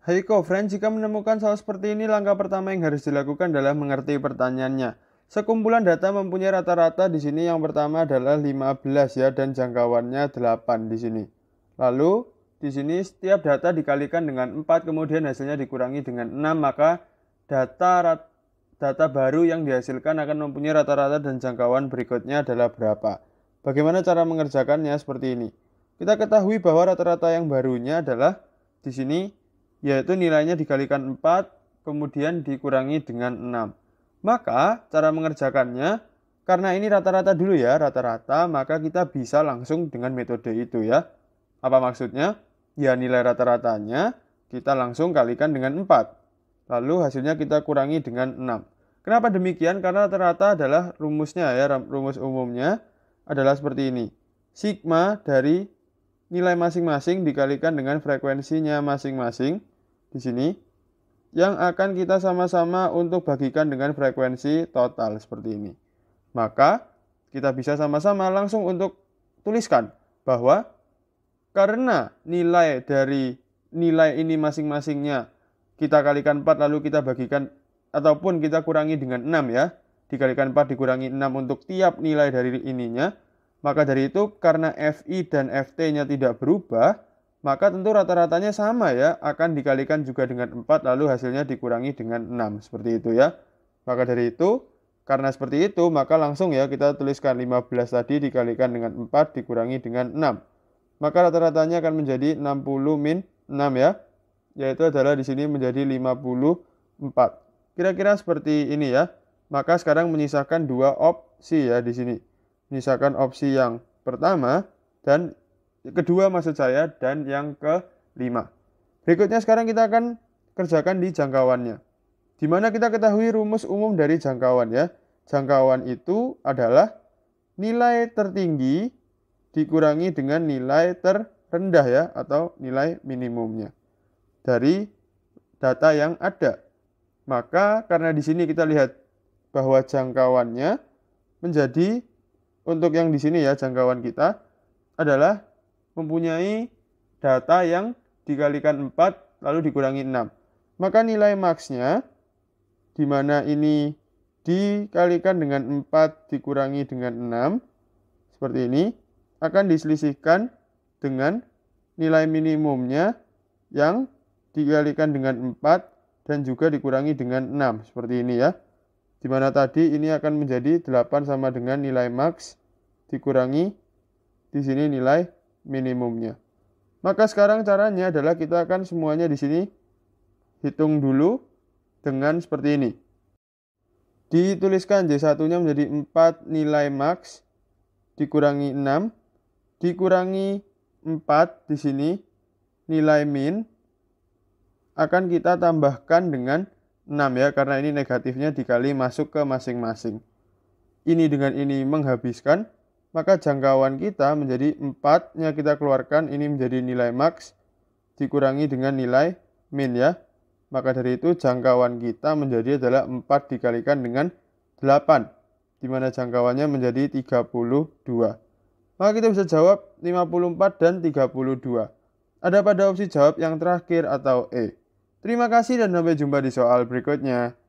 Heiko friend, jika menemukan soal seperti ini, langkah pertama yang harus dilakukan adalah mengerti pertanyaannya. Sekumpulan data mempunyai rata-rata di sini yang pertama adalah 15 ya dan jangkauannya 8 di sini. Lalu di sini setiap data dikalikan dengan 4 kemudian hasilnya dikurangi dengan 6 maka data data baru yang dihasilkan akan mempunyai rata-rata dan jangkauan berikutnya adalah berapa. Bagaimana cara mengerjakannya seperti ini? Kita ketahui bahwa rata-rata yang barunya adalah di sini yaitu nilainya dikalikan 4 kemudian dikurangi dengan 6. Maka cara mengerjakannya karena ini rata-rata dulu ya, rata-rata maka kita bisa langsung dengan metode itu ya. Apa maksudnya? Ya nilai rata-ratanya kita langsung kalikan dengan 4. Lalu hasilnya kita kurangi dengan 6. Kenapa demikian? Karena rata-rata adalah rumusnya ya, rumus umumnya adalah seperti ini. Sigma dari nilai masing-masing dikalikan dengan frekuensinya masing-masing di sini yang akan kita sama-sama untuk bagikan dengan frekuensi total seperti ini. Maka kita bisa sama-sama langsung untuk tuliskan bahwa karena nilai dari nilai ini masing-masingnya kita kalikan 4 lalu kita bagikan ataupun kita kurangi dengan 6 ya. Dikalikan 4 dikurangi 6 untuk tiap nilai dari ininya. Maka dari itu karena FI dan FT-nya tidak berubah, maka tentu rata-ratanya sama ya, akan dikalikan juga dengan 4 lalu hasilnya dikurangi dengan 6, seperti itu ya. Maka dari itu, karena seperti itu, maka langsung ya kita tuliskan 15 tadi dikalikan dengan 4 dikurangi dengan 6. Maka rata-ratanya akan menjadi 60 min 6 ya, yaitu adalah di sini menjadi 54. Kira-kira seperti ini ya. Maka sekarang menyisakan dua opsi ya di sini. Menyisakan opsi yang pertama dan kedua maksud saya dan yang kelima. Berikutnya sekarang kita akan kerjakan di jangkauannya. Di mana kita ketahui rumus umum dari jangkauan ya. Jangkauan itu adalah nilai tertinggi dikurangi dengan nilai terendah ya atau nilai minimumnya dari data yang ada. Maka karena di sini kita lihat bahwa jangkauannya menjadi untuk yang di sini ya jangkauan kita adalah mempunyai data yang dikalikan 4 lalu dikurangi 6. Maka nilai maksnya di mana ini dikalikan dengan 4 dikurangi dengan 6 seperti ini akan diselisihkan dengan nilai minimumnya yang dikalikan dengan 4 dan juga dikurangi dengan 6 seperti ini ya di mana tadi ini akan menjadi 8 sama dengan nilai max dikurangi di sini nilai minimumnya. Maka sekarang caranya adalah kita akan semuanya di sini hitung dulu dengan seperti ini. Dituliskan J1-nya menjadi 4 nilai max dikurangi 6 dikurangi 4 di sini nilai min akan kita tambahkan dengan 6 ya karena ini negatifnya dikali masuk ke masing-masing. Ini dengan ini menghabiskan maka jangkauan kita menjadi 4 nya kita keluarkan ini menjadi nilai max dikurangi dengan nilai min ya. Maka dari itu jangkauan kita menjadi adalah 4 dikalikan dengan 8 di mana jangkauannya menjadi 32. Maka kita bisa jawab 54 dan 32. Ada pada opsi jawab yang terakhir atau E. Terima kasih dan sampai jumpa di soal berikutnya.